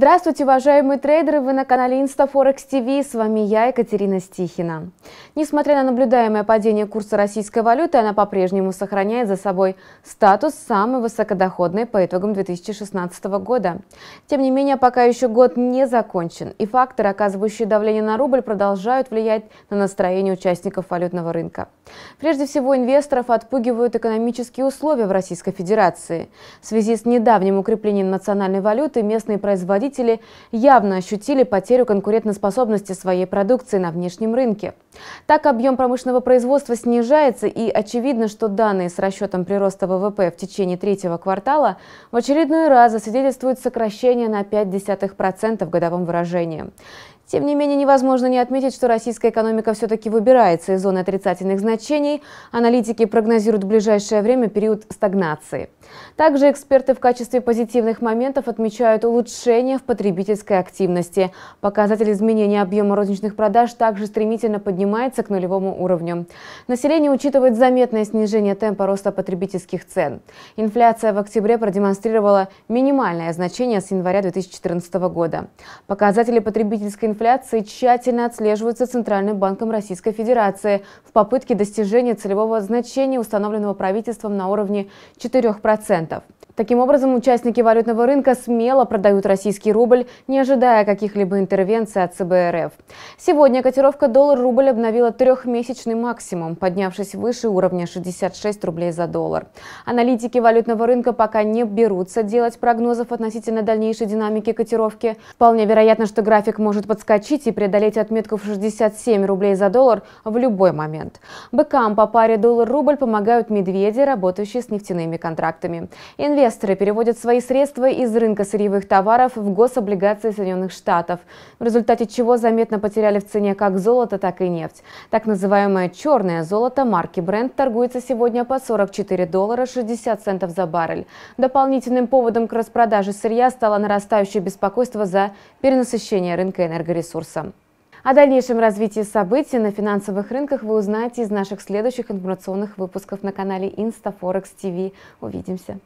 Здравствуйте, уважаемые трейдеры! Вы на канале InstaForex TV. С вами я, Екатерина Стихина. Несмотря на наблюдаемое падение курса российской валюты, она по-прежнему сохраняет за собой статус самой высокодоходной по итогам 2016 года. Тем не менее, пока еще год не закончен, и факторы, оказывающие давление на рубль, продолжают влиять на настроение участников валютного рынка. Прежде всего, инвесторов отпугивают экономические условия в Российской Федерации. В связи с недавним укреплением национальной валюты местные производители производители явно ощутили потерю конкурентоспособности своей продукции на внешнем рынке. Так объем промышленного производства снижается и очевидно, что данные с расчетом прироста ВВП в течение третьего квартала в очередной раз засвидетельствуют сокращение на 0,5% в годовом выражении. Тем не менее, невозможно не отметить, что российская экономика все-таки выбирается из зоны отрицательных значений. Аналитики прогнозируют в ближайшее время период стагнации. Также эксперты в качестве позитивных моментов отмечают улучшение в потребительской активности. Показатель изменения объема розничных продаж также стремительно поднимается к нулевому уровню. Население учитывает заметное снижение темпа роста потребительских цен. Инфляция в октябре продемонстрировала минимальное значение с января 2014 года. Показатели потребительской инфляции инфляции тщательно отслеживаются Центральным банком Российской Федерации в попытке достижения целевого значения, установленного правительством на уровне 4%. Таким образом, участники валютного рынка смело продают российский рубль, не ожидая каких-либо интервенций от ЦБ РФ. Сегодня котировка доллар-рубль обновила трехмесячный максимум, поднявшись выше уровня 66 рублей за доллар. Аналитики валютного рынка пока не берутся делать прогнозов относительно дальнейшей динамики котировки. Вполне вероятно, что график может подскочить и преодолеть отметку в 67 рублей за доллар в любой момент. Быкам по паре доллар-рубль помогают медведи, работающие с нефтяными контрактами. Инвесторы Инвесторы переводят свои средства из рынка сырьевых товаров в гособлигации Соединенных Штатов, в результате чего заметно потеряли в цене как золото, так и нефть. Так называемое черное золото марки Brent торгуется сегодня по 44 доллара 60 центов за баррель. Дополнительным поводом к распродаже сырья стало нарастающее беспокойство за перенасыщение рынка энергоресурсом. О дальнейшем развитии событий на финансовых рынках вы узнаете из наших следующих информационных выпусков на канале InstaForex TV. Увидимся!